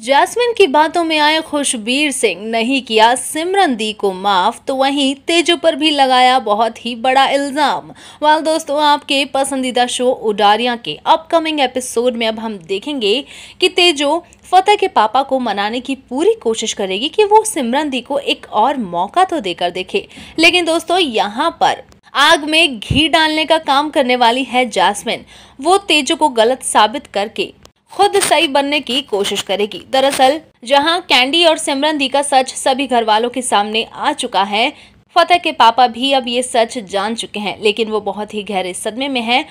jasmine की बातों में आए खुशबीर सिंह नहीं किया सिमरन दी को माफ तो वहीं तेजो पर भी लगाया बहुत ही बड़ा इल्जाम वाल दोस्तों आपके पसंदीदा शो उडारिया के अपकमिंग एपिसोड में अब हम देखेंगे कि तेजो फतेह के पापा को मनाने की पूरी कोशिश करेगी कि वो सिमरन दी को एक और मौका तो देकर देखे लेकिन दोस्तों यहाँ पर आग में घी डालने का काम करने वाली है जैस्मिन वो तेजो को गलत साबित करके खुद सही बनने की कोशिश करेगी दरअसल जहां कैंडी और सिमरन दी का सच सभी घर वालों के सामने आ चुका है फतेह के पापा भी अब ये सच जान चुके हैं लेकिन वो बहुत ही गहरे सदमे में हैं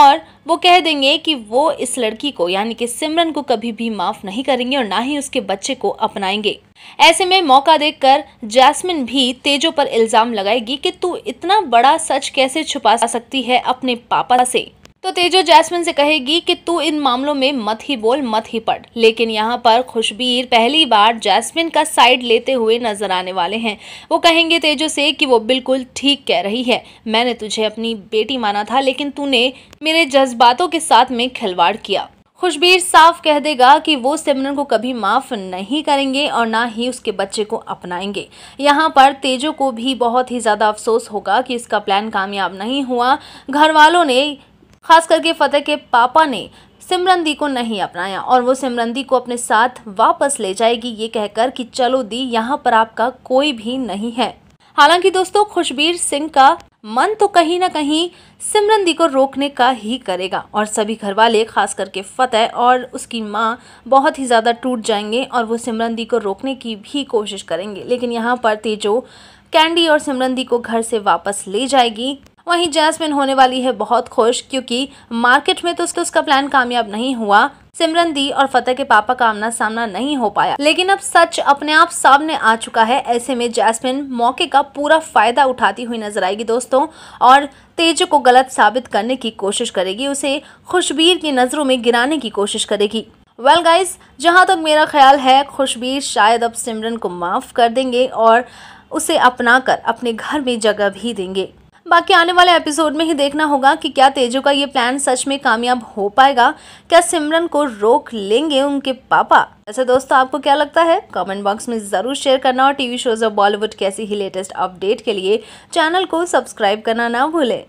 और वो कह देंगे कि वो इस लड़की को यानी कि सिमरन को कभी भी माफ़ नहीं करेंगे और ना ही उसके बच्चे को अपनाएंगे ऐसे में मौका देखकर जैस्मिन भी तेजो पर इल्ज़ाम लगाएगी कि तू इतना बड़ा सच कैसे छुपा सकती है अपने पापा से तो तेजो जैस्मिन से कहेगी कि तू इन मामलों में मत ही बोल मत ही पढ़ लेकिन यहाँ पर खुशबीर पहली बार जैस्मिन का साइड लेते हुए नजर आने वाले हैं वो कहेंगे तेजो से कि वो बिल्कुल ठीक कह रही है मैंने तुझे अपनी बेटी माना था लेकिन तूने मेरे जज्बातों के साथ में खिलवाड़ किया खुशबीर साफ कह देगा कि वो सिमरन को कभी माफ़ नहीं करेंगे और ना ही उसके बच्चे को अपनाएंगे यहाँ पर तेजो को भी बहुत ही ज़्यादा अफसोस होगा कि इसका प्लान कामयाब नहीं हुआ घर वालों ने खास करके फतेह के पापा ने सिमरनदी को नहीं अपनाया और वो सिमरनदी को अपने साथ वापस ले जाएगी ये कहकर कि चलो दी यहाँ पर आपका कोई भी नहीं है हालांकि दोस्तों खुशबीर सिंह का मन तो कहीं ना कहीं सिमरनदी को रोकने का ही करेगा और सभी घर वाले खास करके फतेह और उसकी माँ बहुत ही ज़्यादा टूट जाएंगे और वो सिमरनदी को रोकने की भी कोशिश करेंगे लेकिन यहाँ पर तेजो कैंडी और सिमरनदी को घर से वापस ले जाएगी वहीं जैस्मिन होने वाली है बहुत खुश क्योंकि मार्केट में तो उसके उसका प्लान कामयाब नहीं हुआ सिमरन दी और फतेह के पापा का आमना सामना नहीं हो पाया लेकिन अब सच अपने आप सामने आ चुका है ऐसे में जैस्मिन मौके का पूरा फायदा उठाती हुई नजर आएगी दोस्तों और तेज को गलत साबित करने की कोशिश करेगी उसे खुशबीर की नज़रों में गिराने की कोशिश करेगी वेल well गाइज जहाँ तक मेरा ख्याल है खुशबीर शायद अब सिमरन को माफ़ कर देंगे और उसे अपना कर अपने घर में जगह भी देंगे बाकी आने वाले एपिसोड में ही देखना होगा कि क्या तेजू का ये प्लान सच में कामयाब हो पाएगा क्या सिमरन को रोक लेंगे उनके पापा ऐसे दोस्तों आपको क्या लगता है कमेंट बॉक्स में ज़रूर शेयर करना और टीवी शोज और बॉलीवुड कैसी ही लेटेस्ट अपडेट के लिए चैनल को सब्सक्राइब करना ना भूले